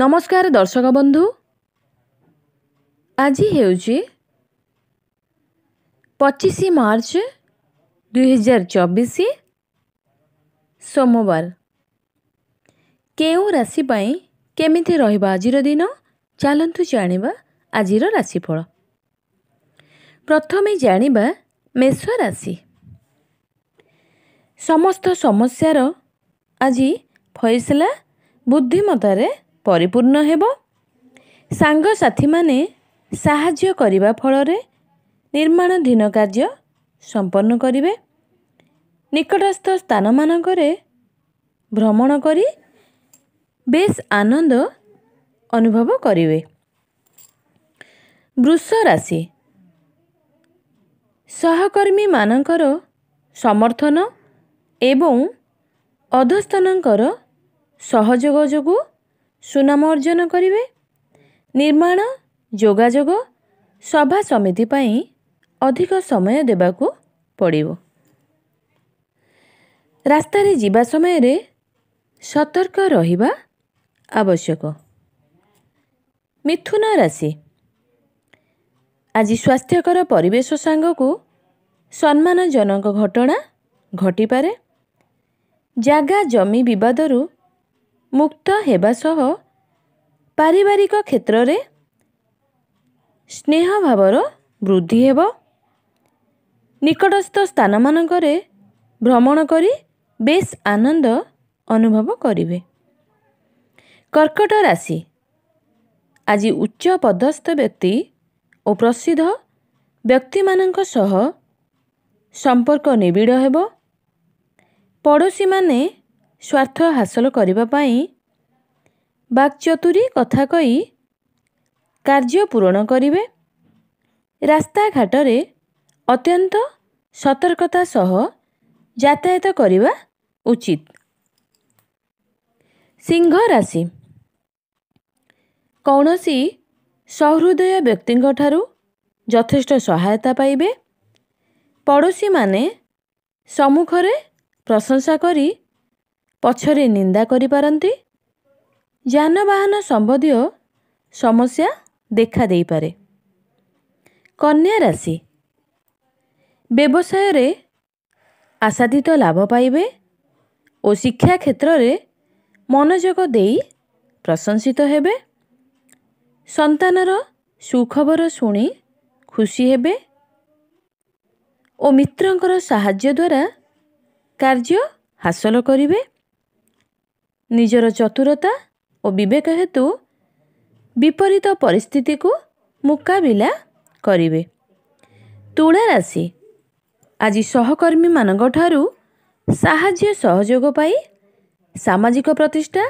ନମସ୍କାର ଦର୍ଶକ ବନ୍ଧୁ ଆଜି ହେଉଛି ପଚିଶ ମାର୍ଚ୍ଚ ଦୁଇହଜାର ଚବିଶ ସୋମବାର କେଉଁ ରାଶି ପାଇଁ କେମିତି ରହିବ ଆଜିର ଦିନ ଚାଲନ୍ତୁ ଜାଣିବା ଆଜିର ରାଶିଫଳ ପ୍ରଥମେ ଜାଣିବା ମେଷ ରାଶି ସମସ୍ତ ସମସ୍ୟାର ଆଜି ଫଇସଲା ବୁଦ୍ଧିମତାରେ ପରିପୂର୍ଣ୍ଣ ହେବ ସାଙ୍ଗସାଥିମାନେ ସାହାଯ୍ୟ କରିବା ଫଳରେ ନିର୍ମାଣଧୀନ କାର୍ଯ୍ୟ ସମ୍ପନ୍ନ କରିବେ ନିକଟସ୍ଥ ସ୍ଥାନମାନଙ୍କରେ ଭ୍ରମଣ କରି ବେଶ ଆନନ୍ଦ ଅନୁଭବ କରିବେ ବୃଷ ରାଶି ସହକର୍ମୀମାନଙ୍କର ସମର୍ଥନ ଏବଂ ଅଧସ୍ତନଙ୍କର ସହଯୋଗ ଯୋଗୁଁ ସୁନାମ ଅର୍ଜନ କରିବେ ନିର୍ମାଣ ଯୋଗାଯୋଗ ସଭା ସମିତି ପାଇଁ ଅଧିକ ସମୟ ଦେବାକୁ ପଡ଼ିବ ରାସ୍ତାରେ ଯିବା ସମୟରେ ସତର୍କ ରହିବା ଆବଶ୍ୟକ ମିଥୁନ ରାଶି ଆଜି ସ୍ୱାସ୍ଥ୍ୟକର ପରିବେଶ ସାଙ୍ଗକୁ ସମ୍ମାନଜନକ ଘଟଣା ଘଟିପାରେ ଜାଗା ଜମି ବିବାଦରୁ ମୁକ୍ତ ହେବା ସହ ପାରିବାରିକ କ୍ଷେତ୍ରରେ ସ୍ନେହ ଭାବର ବୃଦ୍ଧି ହେବ ନିକଟସ୍ଥ ସ୍ଥାନମାନଙ୍କରେ ଭ୍ରମଣ କରି ବେଶ ଆନନ୍ଦ ଅନୁଭବ କରିବେ କର୍କଟ ରାଶି ଆଜି ଉଚ୍ଚ ପଦସ୍ଥ ବ୍ୟକ୍ତି ଓ ପ୍ରସିଦ୍ଧ ବ୍ୟକ୍ତିମାନଙ୍କ ସହ ସମ୍ପର୍କ ନିବିଡ଼ ହେବ ପଡ଼ୋଶୀମାନେ ସ୍ୱାର୍ଥ ହାସଲ କରିବା ପାଇଁ ବାକ୍ଚତୁରୀ କଥା କହି କାର୍ଯ୍ୟ ପୂରଣ କରିବେ ରାସ୍ତାଘାଟରେ ଅତ୍ୟନ୍ତ ସତର୍କତା ସହ ଯାତାୟାତ କରିବା ଉଚିତ ସିଂହ ରାଶି କୌଣସି ସହୃଦୟ ବ୍ୟକ୍ତିଙ୍କଠାରୁ ଯଥେଷ୍ଟ ସହାୟତା ପାଇବେ ପଡ଼ୋଶୀମାନେ ସମ୍ମୁଖରେ ପ୍ରଶଂସା କରି ପଛରେ ନିନ୍ଦା କରିପାରନ୍ତି ଯାନବାହନ ସମ୍ବନ୍ଧୀୟ ସମସ୍ୟା ଦେଖାଦେଇପାରେ କନ୍ୟା ରାଶି ବ୍ୟବସାୟରେ ଆଶାତୀତ ଲାଭ ପାଇବେ ଓ ଶିକ୍ଷା କ୍ଷେତ୍ରରେ ମନୋଯୋଗ ଦେଇ ପ୍ରଶଂସିତ ହେବେ ସନ୍ତାନର ସୁଖବର ଶୁଣି ଖୁସି ହେବେ ଓ ମିତ୍ରଙ୍କର ସାହାଯ୍ୟ ଦ୍ୱାରା କାର୍ଯ୍ୟ ହାସଲ କରିବେ ନିଜର ଚତୁରତା ଓ ବିବେକ ହେତୁ ବିପରୀତ ପରିସ୍ଥିତିକୁ ମୁକାବିଲା କରିବେ ତୁଳା ରାଶି ଆଜି ସହକର୍ମୀମାନଙ୍କଠାରୁ ସାହାଯ୍ୟ ସହଯୋଗ ପାଇ ସାମାଜିକ ପ୍ରତିଷ୍ଠା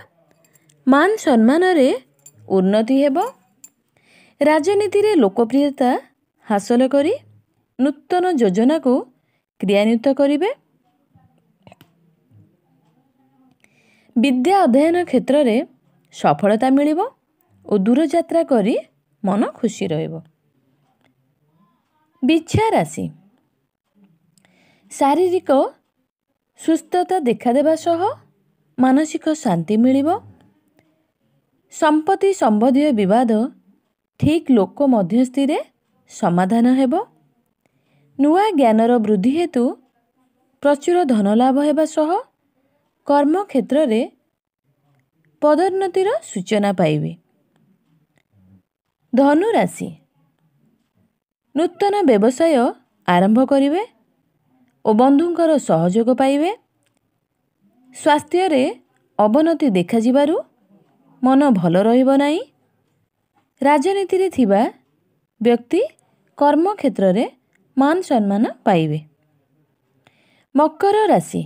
ମାନ ସମ୍ମାନରେ ଉନ୍ନତି ହେବ ରାଜନୀତିରେ ଲୋକପ୍ରିୟତା ହାସଲ କରି ନୂତନ ଯୋଜନାକୁ କ୍ରିୟାନ୍ୱିତ କରିବେ ବିଦ୍ୟା ଅଧ୍ୟୟନ କ୍ଷେତ୍ରରେ ସଫଳତା ମିଳିବ ଓ ଦୂରଯାତ୍ରା କରି ମନ ଖୁସି ରହିବ ବିଛା ରାଶି ଶାରୀରିକ ସୁସ୍ଥତା ଦେଖାଦେବା ସହ ମାନସିକ ଶାନ୍ତି ମିଳିବ ସମ୍ପତ୍ତି ସମ୍ବନ୍ଧୀୟ ବିବାଦ ଠିକ୍ ଲୋକ ମଧ୍ୟସ୍ଥିରେ ସମାଧାନ ହେବ ନୂଆ ଜ୍ଞାନର ବୃଦ୍ଧି ହେତୁ ପ୍ରଚୁର ଧନ ଲାଭ ହେବା ସହ କର୍ମକ୍ଷେତ୍ରରେ ପଦୋନ୍ନତିର ସୂଚନା ପାଇବେ ଧନୁରାଶି ନୂତନ ବ୍ୟବସାୟ ଆରମ୍ଭ କରିବେ ଓ ବନ୍ଧୁଙ୍କର ସହଯୋଗ ପାଇବେ ସ୍ୱାସ୍ଥ୍ୟରେ ଅବନତି ଦେଖାଯିବାରୁ ମନ ଭଲ ରହିବ ନାହିଁ ରାଜନୀତିରେ ଥିବା ବ୍ୟକ୍ତି କର୍ମକ୍ଷେତ୍ରରେ ମାନ ସମ୍ମାନ ପାଇବେ ମକର ରାଶି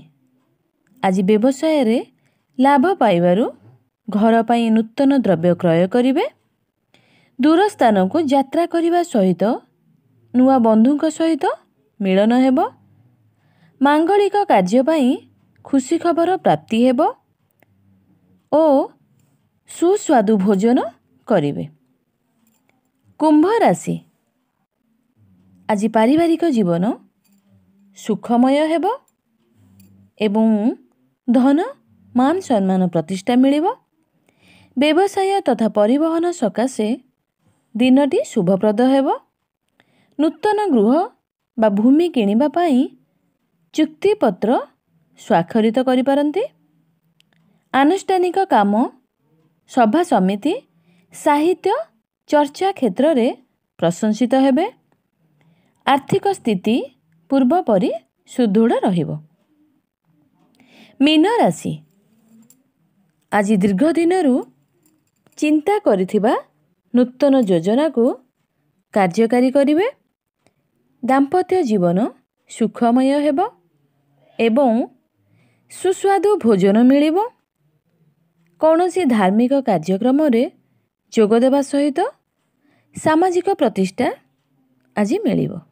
ଆଜି ବ୍ୟବସାୟରେ ଲାଭ ପାଇବାରୁ ଘର ପାଇଁ ନୂତନ ଦ୍ରବ୍ୟ କ୍ରୟ କରିବେ ଦୂର ସ୍ଥାନକୁ ଯାତ୍ରା କରିବା ସହିତ ନୂଆ ବନ୍ଧୁଙ୍କ ସହିତ ମିଳନ ହେବ ମାଙ୍ଗଳିକ କାର୍ଯ୍ୟ ପାଇଁ ଖୁସି ଖବର ପ୍ରାପ୍ତି ହେବ ଓ ସୁସ୍ୱାଦୁ ଭୋଜନ କରିବେ କୁମ୍ଭ ରାଶି ଆଜି ପାରିବାରିକ ଜୀବନ ସୁଖମୟ ହେବ ଏବଂ ଧନ ମାନ ସମ୍ମାନ ପ୍ରତିଷ୍ଠା ମିଳିବ ବ୍ୟବସାୟ ତଥା ପରିବହନ ସକାଶେ ଦିନଟି ଶୁଭପ୍ରଦ ହେବ ନୂତନ ଗୃହ ବା ଭୂମି କିଣିବା ପାଇଁ ଚୁକ୍ତିପତ୍ର ସ୍ୱାକ୍ଷରିତ କରିପାରନ୍ତି ଆନୁଷ୍ଠାନିକ କାମ ସଭା ସମିତି ସାହିତ୍ୟ ଚର୍ଚ୍ଚା କ୍ଷେତ୍ରରେ ପ୍ରଶଂସିତ ହେବେ ଆର୍ଥିକ ସ୍ଥିତି ପୂର୍ବପରି ସୁଦୃଢ଼ ରହିବ ମୀନ ରାଶି ଆଜି ଦୀର୍ଘ ଦିନରୁ ଚିନ୍ତା କରିଥିବା ନୂତନ ଯୋଜନାକୁ କାର୍ଯ୍ୟକାରୀ କରିବେ ଦାମ୍ପତ୍ୟ ଜୀବନ ସୁଖମୟ ହେବ ଏବଂ ସୁସ୍ୱାଦୁ ଭୋଜନ ମିଳିବ କୌଣସି ଧାର୍ମିକ କାର୍ଯ୍ୟକ୍ରମରେ ଯୋଗଦେବା ସହିତ ସାମାଜିକ ପ୍ରତିଷ୍ଠା ଆଜି ମିଳିବ